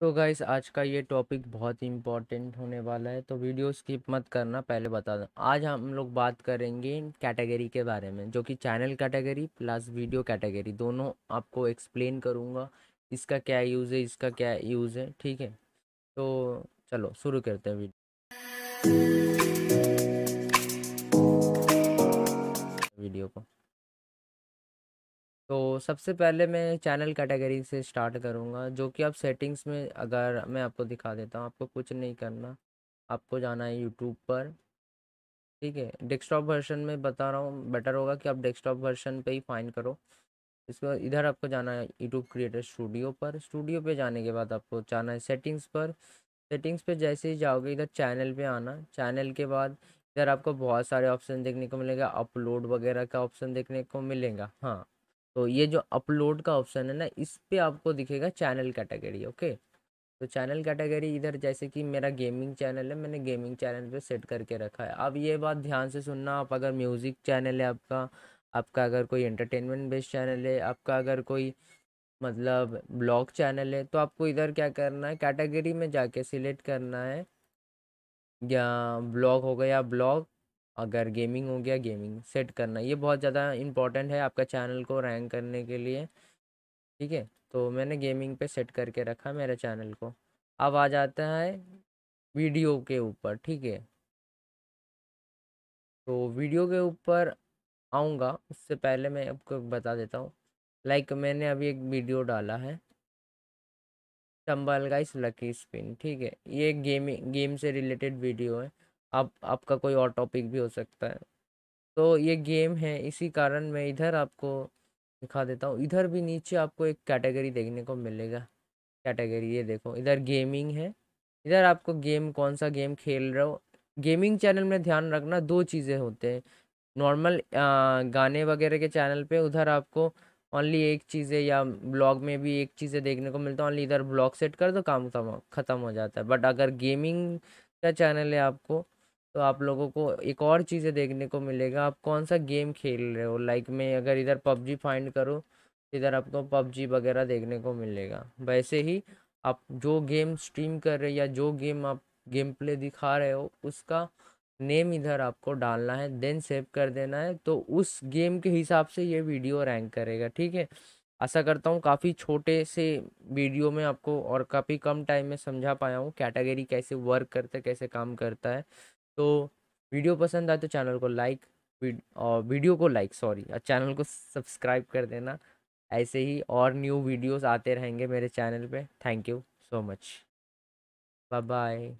तो गाइस आज का ये टॉपिक बहुत ही इम्पोर्टेंट होने वाला है तो वीडियो स्किप मत करना पहले बता दें आज हम लोग बात करेंगे कैटेगरी के बारे में जो कि channel category plus video category दोनों आपको एक्सप्लेन करूँगा इसका क्या यूज़ है इसका क्या यूज़ है ठीक है तो चलो शुरू करते हैं वीडियो वीडियो को तो सबसे पहले मैं चैनल कैटेगरी से स्टार्ट करूँगा जो कि आप सेटिंग्स में अगर मैं आपको दिखा देता हूँ आपको कुछ नहीं करना आपको जाना है यूट्यूब पर ठीक है डेस्कटॉप वर्जन में बता रहा हूँ बेटर होगा कि आप डेस्कटॉप वर्जन पे ही फ़ाइन करो इसको इधर आपको जाना है यूट्यूब क्रिएटर स्टूडियो पर स्टूडियो पे जाने के बाद आपको जाना है सेटिंग्स पर सेटिंग्स पे जैसे ही जाओगे इधर चैनल पे आना चैनल के बाद इधर आपको बहुत सारे ऑप्शन देखने को मिलेगा अपलोड वगैरह का ऑप्शन देखने को मिलेगा हाँ तो ये जो अपलोड का ऑप्शन है ना इस पर आपको दिखेगा चैनल कैटेगरी ओके तो चैनल कैटेगरी इधर जैसे कि मेरा गेमिंग चैनल है मैंने गेमिंग चैनल पे सेट करके रखा है अब ये बात ध्यान से सुनना आप अगर म्यूज़िक चैनल है आपका आपका अगर कोई एंटरटेनमेंट बेस्ड चैनल है आपका अगर कोई मतलब ब्लॉग चैनल है तो आपको इधर क्या करना है कैटेगरी में जाके सिलेक्ट करना है या ब्लॉग हो गया ब्लॉग अगर गेमिंग हो गया गेमिंग सेट करना ये बहुत ज़्यादा इम्पॉर्टेंट है आपका चैनल को रैंक करने के लिए ठीक है तो मैंने गेमिंग पे सेट करके रखा मेरे चैनल को अब आ जाता है वीडियो के ऊपर ठीक है तो वीडियो के ऊपर आऊँगा उससे पहले मैं आपको बता देता हूँ लाइक मैंने अभी एक वीडियो डाला है चंबल गाइस लकी स्पिन ठीक है ये गेमिंग गेम से रिलेटेड वीडियो है आप आपका कोई और टॉपिक भी हो सकता है तो ये गेम है इसी कारण मैं इधर आपको दिखा देता हूँ इधर भी नीचे आपको एक कैटेगरी देखने को मिलेगा कैटेगरी ये देखो इधर गेमिंग है इधर आपको गेम कौन सा गेम खेल रहे हो गेमिंग चैनल में ध्यान रखना दो चीज़ें होते हैं नॉर्मल गाने वगैरह के चैनल पे उधर आपको ओनली एक चीज़ें या ब्लॉग में भी एक चीज़ें देखने को मिलता है ओनली इधर ब्लॉग सेट कर दो काम खत्म हो जाता है बट अगर गेमिंग का चैनल है आपको तो आप लोगों को एक और चीज़ें देखने को मिलेगा आप कौन सा गेम खेल रहे हो लाइक मैं अगर इधर पबजी फाइंड करूँ इधर आपको पबजी वगैरह देखने को मिलेगा वैसे ही आप जो गेम स्ट्रीम कर रहे हो या जो गेम आप गेम प्ले दिखा रहे हो उसका नेम इधर आपको डालना है देन सेव कर देना है तो उस गेम के हिसाब से ये वीडियो रैंक करेगा ठीक है आशा करता हूँ काफ़ी छोटे से वीडियो में आपको और काफ़ी कम टाइम में समझा पाया हूँ कैटेगरी कैसे वर्क करता है कैसे काम करता है तो वीडियो पसंद आए तो चैनल को लाइक और वीडियो को लाइक सॉरी और चैनल को सब्सक्राइब कर देना ऐसे ही और न्यू वीडियोस आते रहेंगे मेरे चैनल पे thank you so much bye bye